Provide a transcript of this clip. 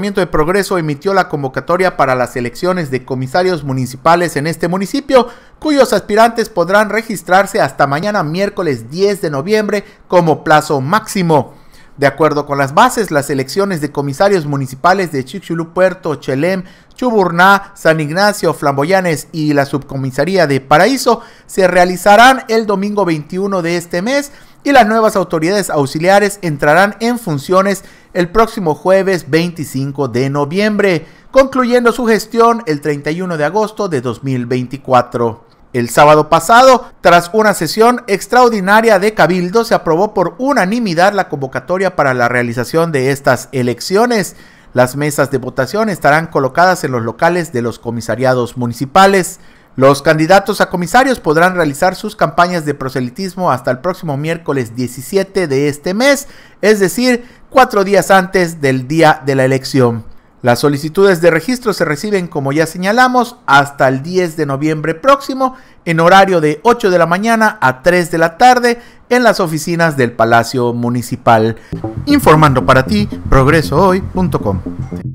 de Progreso emitió la convocatoria para las elecciones de comisarios municipales en este municipio, cuyos aspirantes podrán registrarse hasta mañana miércoles 10 de noviembre como plazo máximo. De acuerdo con las bases, las elecciones de comisarios municipales de Chichulú, Puerto, Chelem, Chuburná, San Ignacio, Flamboyanes y la subcomisaría de Paraíso se realizarán el domingo 21 de este mes y las nuevas autoridades auxiliares entrarán en funciones el próximo jueves 25 de noviembre, concluyendo su gestión el 31 de agosto de 2024. El sábado pasado, tras una sesión extraordinaria de Cabildo, se aprobó por unanimidad la convocatoria para la realización de estas elecciones. Las mesas de votación estarán colocadas en los locales de los comisariados municipales. Los candidatos a comisarios podrán realizar sus campañas de proselitismo hasta el próximo miércoles 17 de este mes, es decir, cuatro días antes del día de la elección. Las solicitudes de registro se reciben, como ya señalamos, hasta el 10 de noviembre próximo, en horario de 8 de la mañana a 3 de la tarde, en las oficinas del Palacio Municipal. Informando para ti, progresohoy.com.